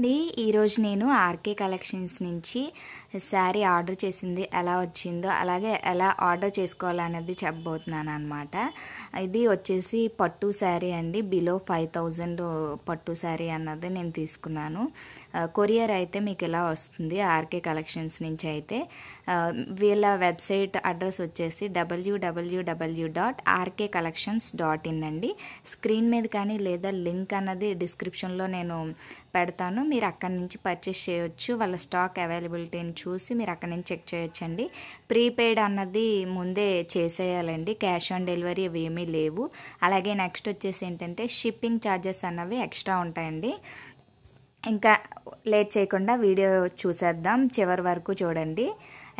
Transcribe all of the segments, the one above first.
అండి ఈరోజు నేను ఆర్కే కలెక్షన్స్ నుంచి శారీ ఆర్డర్ చేసింది ఎలా వచ్చిందో అలాగే ఎలా ఆర్డర్ చేసుకోవాలనేది చెప్పబోతున్నాను అనమాట ఇది వచ్చేసి పట్టు శారీ అండి బిలో ఫైవ్ థౌజండ్ పట్టు శారీ అన్నది నేను తీసుకున్నాను కొరియర్ అయితే మీకు ఇలా వస్తుంది ఆర్కే కలెక్షన్స్ నుంచి అయితే వీళ్ళ వెబ్సైట్ అడ్రస్ వచ్చేసి W W W dot R K collections dot in అండి స్క్రీన్ మీద కానీ లేదా లింక్ అన్నది డిస్క్రిప్షన్లో నేను పెడతాను మీరు అక్కడి నుంచి పర్చేస్ చేయొచ్చు వాళ్ళ స్టాక్ అవైలబిలిటీని చూసి మీరు అక్కడి నుంచి చెక్ అండి ప్రీపెయిడ్ అన్నది ముందే చేసేయాలండి క్యాష్ ఆన్ డెలివరీ ఏమీ లేవు అలాగే నెక్స్ట్ వచ్చేసి ఏంటంటే షిప్పింగ్ ఛార్జెస్ అన్నవి ఎక్స్ట్రా ఉంటాయండి ఇంకా లేట్ చేయకుండా వీడియో చూసేద్దాం చివరి వరకు చూడండి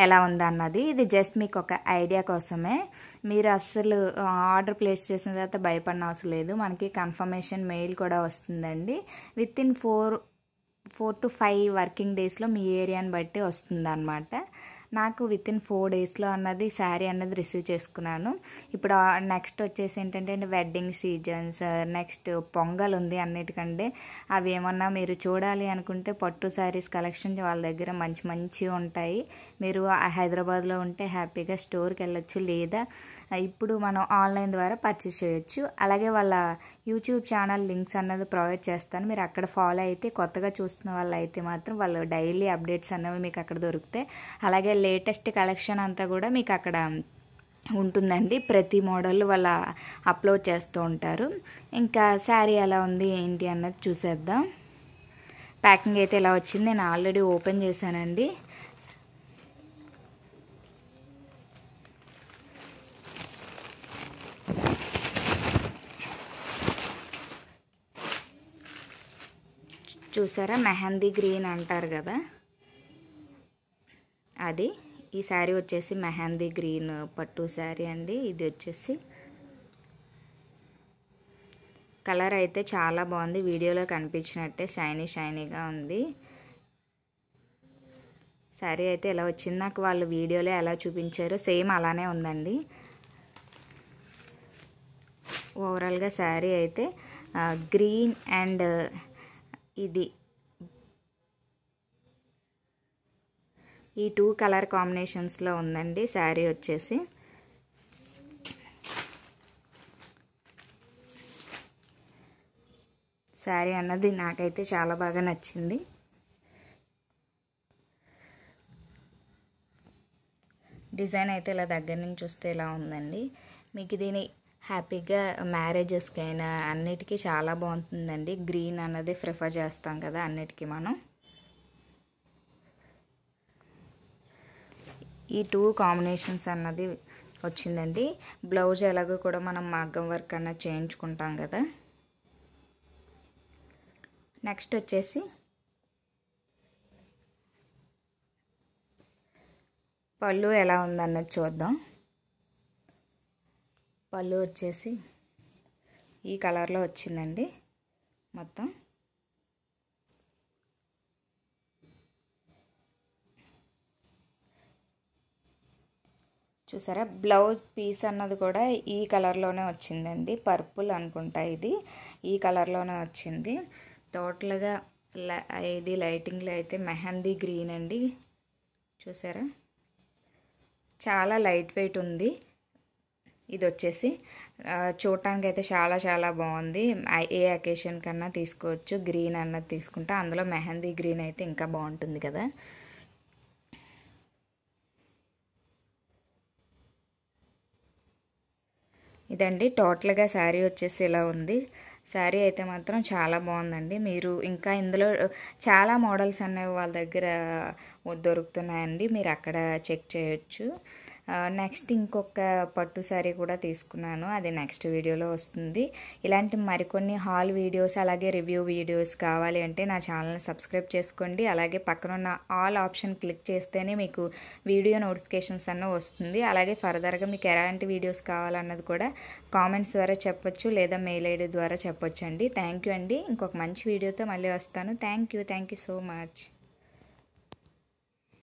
ఎలా ఉందన్నది ఇది జస్ట్ మీకు ఒక ఐడియా కోసమే మీరు అస్సలు ఆర్డర్ ప్లేస్ చేసిన తర్వాత భయపడిన అవసరం లేదు మనకి కన్ఫర్మేషన్ మెయిల్ కూడా వస్తుందండి within four four to five working డేస్లో మీ ఏరియాని బట్టి వస్తుందన్నమాట నాకు విత్ ఇన్ ఫోర్ డేస్లో అన్నది శారీ అన్నది రిసీవ్ చేసుకున్నాను ఇప్పుడు నెక్స్ట్ వచ్చేసి ఏంటంటే వెడ్డింగ్ సీజన్స్ నెక్స్ట్ పొంగల్ ఉంది అన్నిటికంటే అవి ఏమన్నా మీరు చూడాలి అనుకుంటే పట్టు శారీస్ కలెక్షన్ వాళ్ళ దగ్గర మంచి మంచి ఉంటాయి మీరు హైదరాబాద్లో ఉంటే హ్యాపీగా స్టోర్కి వెళ్ళొచ్చు లేదా ఇప్పుడు మనం ఆన్లైన్ ద్వారా పర్చేస్ చేయొచ్చు అలాగే వాళ్ళ యూట్యూబ్ ఛానల్ లింక్స్ అన్నది ప్రొవైడ్ చేస్తాను మీరు అక్కడ ఫాలో అయితే కొత్తగా చూస్తున్న వాళ్ళు అయితే మాత్రం వాళ్ళు డైలీ అప్డేట్స్ అన్నవి మీకు అక్కడ దొరుకుతాయి అలాగే లేటెస్ట్ కలెక్షన్ అంతా కూడా మీకు అక్కడ ఉంటుందండి ప్రతి మోడల్ వాళ్ళ అప్లోడ్ చేస్తూ ఉంటారు ఇంకా శారీ ఎలా ఉంది ఏంటి అన్నది చూసేద్దాం ప్యాకింగ్ అయితే ఇలా వచ్చింది నేను ఆల్రెడీ ఓపెన్ చేశానండి చూసారా మెహందీ గ్రీన్ అంటారు కదా అది ఈ శారీ వచ్చేసి మెహందీ గ్రీన్ పట్టు శారీ అండి ఇది వచ్చేసి కలర్ అయితే చాలా బాగుంది వీడియోలో కనిపించినట్టే షైనీ షైనీగా ఉంది శారీ అయితే ఎలా వచ్చింది నాకు వాళ్ళు వీడియోలో ఎలా చూపించారో సేమ్ అలానే ఉందండి ఓవరాల్గా శారీ అయితే గ్రీన్ అండ్ ఇది ఈ టూ కలర్ కాంబినేషన్స్లో ఉందండి శారీ వచ్చేసి శారీ అన్నది నాకైతే చాలా బాగా నచ్చింది డిజైన్ అయితే ఇలా దగ్గర నుంచి చూస్తే ఇలా ఉందండి మీకు దీని హ్యాపీగా మ్యారేజెస్కి అయినా అన్నిటికీ చాలా బాగుంటుందండి గ్రీన్ అన్నది ప్రిఫర్ చేస్తాం కదా అన్నిటికీ మనం ఈ టూ కాంబినేషన్స్ అన్నది వచ్చిందండి బ్లౌజ్ ఎలాగో కూడా మనం మగ్గం వర్క్ అన్న చేయించుకుంటాం కదా నెక్స్ట్ వచ్చేసి పళ్ళు ఎలా ఉందన్నది చూద్దాం పళ్ళు వచ్చేసి ఈ కలర్లో వచ్చిందండి మొత్తం చూసారా బ్లౌజ్ పీస్ అన్నది కూడా ఈ కలర్లోనే వచ్చిందండి పర్పుల్ అనుకుంటా ఇది ఈ కలర్లోనే వచ్చింది టోటల్గా ఇది లైటింగ్లో అయితే మెహందీ గ్రీన్ అండి చూసారా చాలా లైట్ వెయిట్ ఉంది ఇది వచ్చేసి చూడటానికి అయితే చాలా చాలా బాగుంది ఏ అకేషన్ కన్నా తీసుకోవచ్చు గ్రీన్ అన్నది తీసుకుంటే అందులో మెహందీ గ్రీన్ అయితే ఇంకా బాగుంటుంది కదా ఇదండి టోటల్గా శారీ వచ్చేసి ఇలా ఉంది శారీ అయితే మాత్రం చాలా బాగుందండి మీరు ఇంకా ఇందులో చాలా మోడల్స్ అనేవి వాళ్ళ దగ్గర దొరుకుతున్నాయండి మీరు అక్కడ చెక్ చేయొచ్చు నెక్స్ట్ ఇంకొక పట్టు శారీ కూడా తీసుకున్నాను అది నెక్స్ట్ వీడియోలో వస్తుంది ఇలాంటి మరికొన్ని హాల్ వీడియోస్ అలాగే రివ్యూ వీడియోస్ కావాలి అంటే నా ఛానల్ని సబ్స్క్రైబ్ చేసుకోండి అలాగే పక్కనున్న ఆల్ ఆప్షన్ క్లిక్ చేస్తేనే మీకు వీడియో నోటిఫికేషన్స్ అన్న వస్తుంది అలాగే ఫర్దర్గా మీకు ఎలాంటి వీడియోస్ కావాలన్నది కూడా కామెంట్స్ ద్వారా చెప్పొచ్చు లేదా మెయిల్ ఐడి ద్వారా చెప్పొచ్చు అండి థ్యాంక్ యూ అండి ఇంకొక మంచి వీడియోతో మళ్ళీ వస్తాను thank you thank you so much